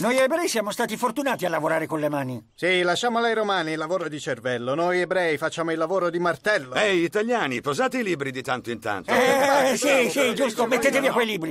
Noi ebrei siamo stati fortunati a lavorare con le mani. Sì, lasciamo ai romani il lavoro di cervello. Noi ebrei facciamo il lavoro di martello. Ehi, italiani, posate i libri di tanto in tanto. Eh, eh sì, bravo, sì, bravo, giusto, mettetevi via quei libri.